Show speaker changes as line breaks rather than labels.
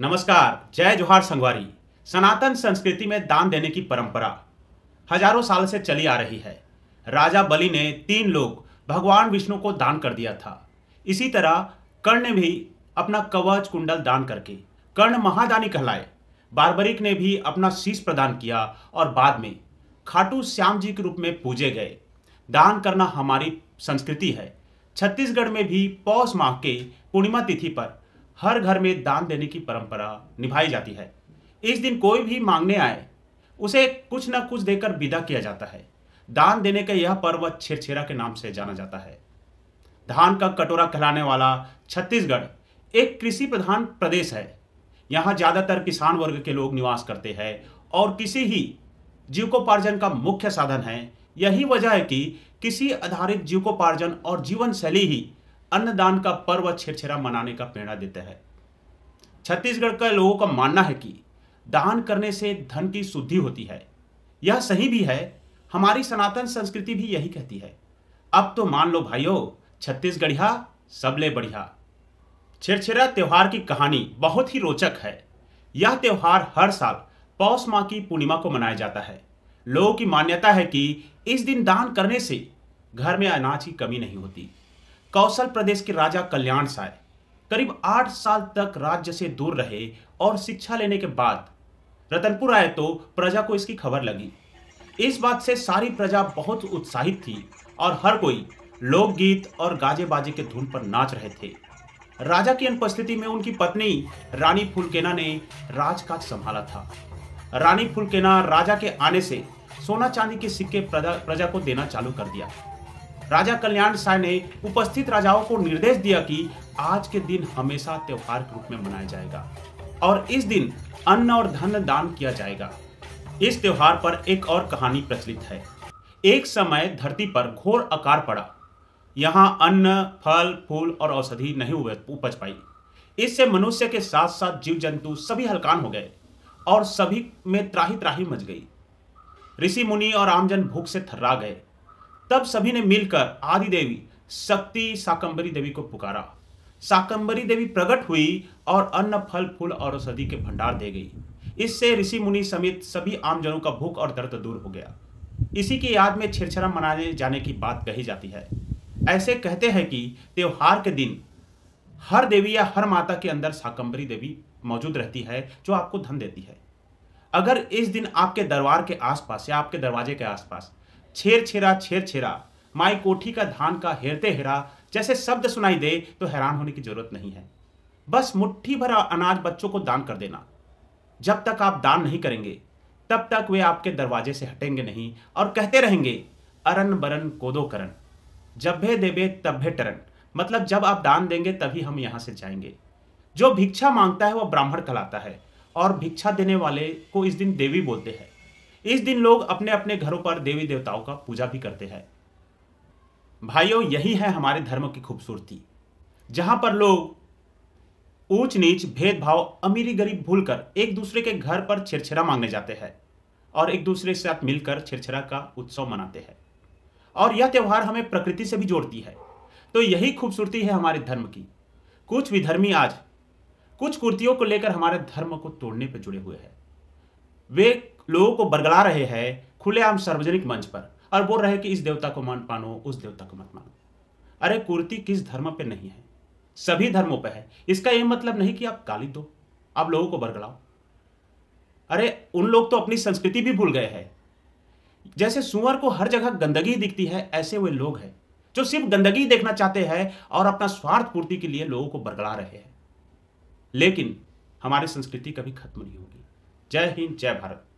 नमस्कार जय जोहार संगवारी सनातन संस्कृति में दान देने की परंपरा हजारों साल से चली आ रही है राजा बलि ने तीन लोग भगवान विष्णु को दान कर दिया था इसी तरह कर्ण ने भी अपना कवच कुंडल दान करके कर्ण महादानी कहलाए बारबरिक ने भी अपना शीश प्रदान किया और बाद में खाटू श्याम जी के रूप में पूजे गए दान करना हमारी संस्कृति है छत्तीसगढ़ में भी पौष माह के पूर्णिमा तिथि पर हर घर में दान देने की परंपरा निभाई जाती है इस दिन कोई भी मांगने आए उसे कुछ ना कुछ देकर विदा किया जाता है दान देने का यह पर्व छेरछेरा के नाम से जाना जाता है धान का कटोरा कहलाने वाला छत्तीसगढ़ एक कृषि प्रधान प्रदेश है यहाँ ज़्यादातर किसान वर्ग के लोग निवास करते हैं और किसी ही जीवकोपार्जन का मुख्य साधन है यही वजह है कि किसी आधारित जीवकोपार्जन और जीवन शैली ही अन्नदान का पर्व छेरछेरा मनाने का प्रेरणा देता है छत्तीसगढ़ का लोगों का मानना है कि दान करने से धन की शुद्धि होती है यह सही भी है हमारी सनातन संस्कृति भी यही कहती है अब तो मान लो भाइयों छत्तीसगढ़िया सबले बढ़िया छेरछेरा त्यौहार की कहानी बहुत ही रोचक है यह त्यौहार हर साल पौष माह की पूर्णिमा को मनाया जाता है लोगों की मान्यता है कि इस दिन दान करने से घर में अनाज की कमी नहीं होती कौशल प्रदेश के राजा कल्याण साय करीब आठ साल तक राज्य से दूर रहे और शिक्षा लेने के बाद रतनपुर आए तो प्रजा को इसकी खबर लगी इस बात से सारी प्रजा बहुत उत्साहित थी और हर कोई लोकगीत और गाजे बाजे के धुन पर नाच रहे थे राजा की अनुपस्थिति में उनकी पत्नी रानी फुलकेना ने राजकाज संभाला था रानी फुलकेना राजा के आने से सोना चांदी के सिक्के प्रजा को देना चालू कर दिया राजा कल्याण साय ने उपस्थित राजाओं को निर्देश दिया कि आज के दिन हमेशा त्योहार के रूप में मनाया जाएगा और इस दिन अन्न और धन दान किया जाएगा इस त्योहार पर एक और कहानी प्रचलित है एक समय धरती पर घोर आकार पड़ा यहाँ अन्न फल फूल और औषधि नहीं उपज पाई इससे मनुष्य के साथ साथ जीव जंतु सभी हलकान हो गए और सभी में त्राही त्राही मच गई ऋषि मुनि और आमजन भूख से थर्रा गए तब सभी ने मिलकर आदि देवी शक्ति साकंबरी देवी को पुकारा साकंबरी देवी प्रकट हुई और अन्न फल फूल और औषधि के भंडार दे गई इससे ऋषि मुनि समेत सभी आमजनों का भूख और दर्द दूर हो गया इसी की याद में छिरछिरा मनाने जाने की बात कही जाती है ऐसे कहते हैं कि त्यौहार के दिन हर देवी या हर माता के अंदर साकंबरी देवी मौजूद रहती है जो आपको धन देती है अगर इस दिन आपके दरबार के आसपास या आपके दरवाजे के आसपास छेर छेरा छेर छेरा माई कोठी का धान का हेरते हेरा जैसे शब्द सुनाई दे तो हैरान होने की जरूरत नहीं है बस मुट्ठी भर अनाज बच्चों को दान कर देना जब तक आप दान नहीं करेंगे तब तक वे आपके दरवाजे से हटेंगे नहीं और कहते रहेंगे अरन बरन कोदो करन जब्भे देबे भे टरन मतलब जब आप दान देंगे तभी हम यहाँ से जाएंगे जो भिक्षा मांगता है वह ब्राह्मण कहलाता है और भिक्षा देने वाले को इस दिन देवी बोलते हैं इस दिन लोग अपने अपने घरों पर देवी देवताओं का पूजा भी करते हैं भाइयों यही है हमारे धर्म की खूबसूरती जहां पर लोग ऊंच नीच भेदभाव अमीरी गरीब भूलकर एक दूसरे के घर पर छिरछिरा मांगने जाते हैं और एक दूसरे के साथ मिलकर छिरछिरा का उत्सव मनाते हैं और यह त्यौहार हमें प्रकृति से भी जोड़ती है तो यही खूबसूरती है हमारे धर्म की कुछ विधर्मी आज कुछ कुर्तियों को लेकर हमारे धर्म को तोड़ने पर जुड़े हुए हैं वे लोगों को बरगला रहे हैं खुलेआम सार्वजनिक मंच पर और बोल रहे कि इस देवता को मान मानो उस देवता को मत मानो अरे कुर्ती किस धर्म पे नहीं है सभी धर्मों पे है इसका यह मतलब नहीं कि आप गाली दो आप लोगों को बरगलाओ अरे उन लोग तो अपनी संस्कृति भी भूल गए हैं जैसे सुअर को हर जगह गंदगी दिखती है ऐसे वे लोग हैं जो सिर्फ गंदगी देखना चाहते हैं और अपना स्वार्थ पूर्ति के लिए लोगों को बरगला रहे हैं लेकिन हमारी संस्कृति कभी खत्म नहीं होगी जय हिंद जय भारत